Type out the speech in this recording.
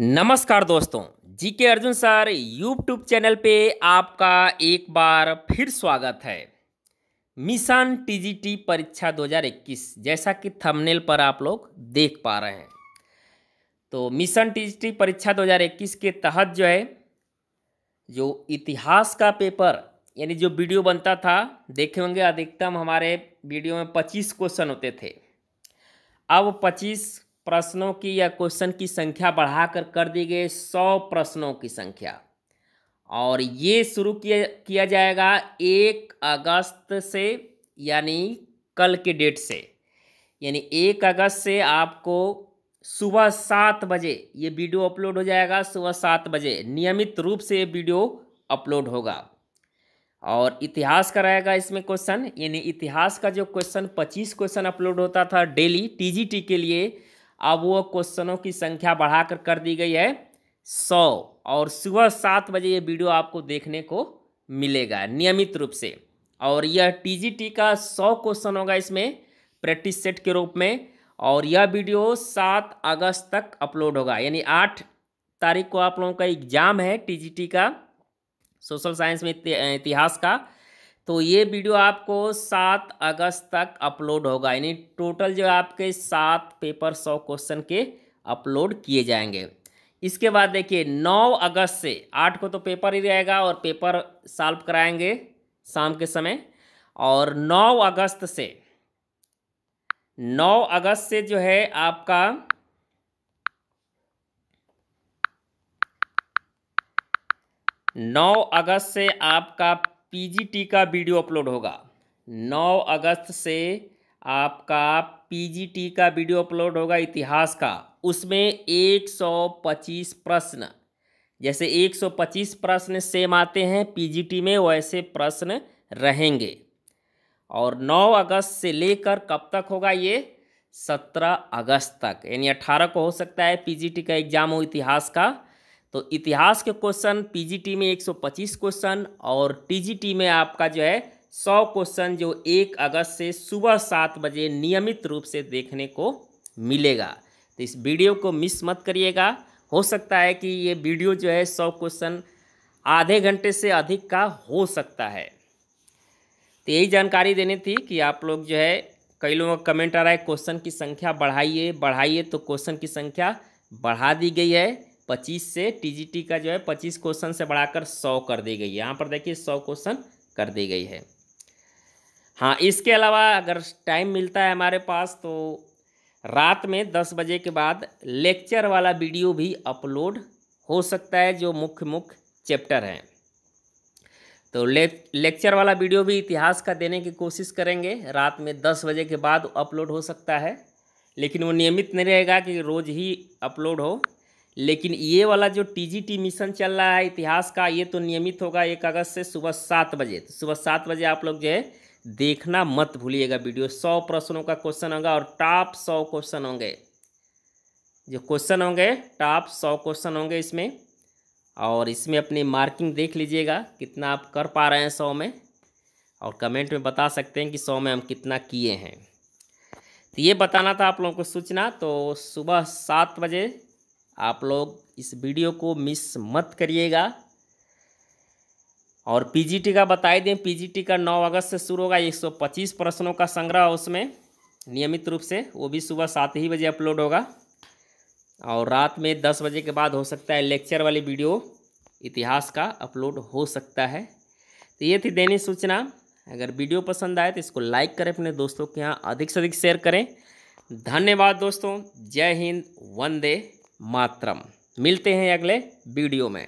नमस्कार दोस्तों जी के अर्जुन सर यूट्यूब चैनल पे आपका एक बार फिर स्वागत है मिशन टीजीटी परीक्षा 2021 जैसा कि थंबनेल पर आप लोग देख पा रहे हैं तो मिशन टीजीटी परीक्षा 2021 के तहत जो है जो इतिहास का पेपर यानी जो वीडियो बनता था देखे होंगे अधिकतम हमारे वीडियो में 25 क्वेश्चन होते थे अब 25 प्रश्नों की या क्वेश्चन की संख्या बढ़ाकर कर दी गई सौ प्रश्नों की संख्या और ये शुरू किया किया जाएगा एक अगस्त से यानी कल के डेट से यानी एक अगस्त से आपको सुबह सात बजे ये वीडियो अपलोड हो जाएगा सुबह सात बजे नियमित रूप से ये वीडियो अपलोड होगा और इतिहास का रहेगा इसमें क्वेश्चन यानी इतिहास का जो क्वेश्चन पच्चीस क्वेश्चन अपलोड होता था डेली टीजीटी के लिए अब वो क्वेश्चनों की संख्या बढ़ाकर कर दी गई है सौ और सुबह सात बजे ये वीडियो आपको देखने को मिलेगा नियमित रूप से और यह टीजीटी का सौ क्वेश्चन होगा इसमें प्रैक्टिस सेट के रूप में और यह वीडियो सात अगस्त तक अपलोड होगा यानी आठ तारीख को आप लोगों का एग्जाम है टी का सोशल साइंस में इतिहास का तो ये वीडियो आपको सात अगस्त तक अपलोड होगा यानी टोटल जो आपके सात पेपर सौ क्वेश्चन के अपलोड किए जाएंगे इसके बाद देखिए नौ अगस्त से आठ को तो पेपर ही रहेगा और पेपर सॉल्व कराएंगे शाम के समय और नौ अगस्त से नौ अगस्त से जो है आपका नौ अगस्त से आपका पीजीटी का वीडियो अपलोड होगा 9 अगस्त से आपका पीजीटी का वीडियो अपलोड होगा इतिहास का उसमें 125 प्रश्न जैसे 125 प्रश्न सेम आते हैं पीजीटी में वैसे प्रश्न रहेंगे और 9 अगस्त से लेकर कब तक होगा ये 17 अगस्त तक यानी 18 को हो सकता है पीजीटी का एग्जाम हो इतिहास का तो इतिहास के क्वेश्चन पीजीटी में 125 क्वेश्चन और टीजीटी में आपका जो है 100 क्वेश्चन जो 1 अगस्त से सुबह सात बजे नियमित रूप से देखने को मिलेगा तो इस वीडियो को मिस मत करिएगा हो सकता है कि ये वीडियो जो है 100 क्वेश्चन आधे घंटे से अधिक का हो सकता है तो यही जानकारी देनी थी कि आप लोग जो है कई लोगों का कमेंट आ रहा है क्वेश्चन की संख्या बढ़ाइए बढ़ाइए तो क्वेश्चन की संख्या बढ़ा दी गई है पच्चीस से टीजीटी का जो है पच्चीस क्वेश्चन से बढ़ाकर सौ कर दी गई है यहाँ पर देखिए सौ क्वेश्चन कर दी गई है हाँ इसके अलावा अगर टाइम मिलता है हमारे पास तो रात में दस बजे के बाद लेक्चर वाला वीडियो भी अपलोड हो सकता है जो मुख्य मुख्य चैप्टर हैं तो ले, लेक्चर वाला वीडियो भी इतिहास का देने की कोशिश करेंगे रात में दस बजे के बाद अपलोड हो सकता है लेकिन वो नियमित नहीं रहेगा कि रोज़ ही अपलोड हो लेकिन ये वाला जो टीजीटी मिशन चल रहा है इतिहास का ये तो नियमित होगा एक अगस्त से सुबह सात बजे तो सुबह सात बजे आप लोग जो है देखना मत भूलिएगा वीडियो सौ प्रश्नों का क्वेश्चन होगा और टॉप सौ क्वेश्चन होंगे जो क्वेश्चन होंगे टॉप सौ क्वेश्चन होंगे इसमें और इसमें अपनी मार्किंग देख लीजिएगा कितना आप कर पा रहे हैं सौ में और कमेंट में बता सकते हैं कि सौ में हम कितना किए हैं तो ये बताना था आप लोगों को सूचना तो सुबह सात बजे आप लोग इस वीडियो को मिस मत करिएगा और पीजीटी का बताए दें पीजीटी का 9 अगस्त से शुरू होगा 125 प्रश्नों का संग्रह उसमें नियमित रूप से वो भी सुबह सात ही बजे अपलोड होगा और रात में दस बजे के बाद हो सकता है लेक्चर वाली वीडियो इतिहास का अपलोड हो सकता है तो ये थी दैनिक सूचना अगर वीडियो पसंद आए तो इसको लाइक करें अपने दोस्तों के यहाँ अधिक से अधिक शेयर करें धन्यवाद दोस्तों जय हिंद वंदे मात्रम मिलते हैं अगले वीडियो में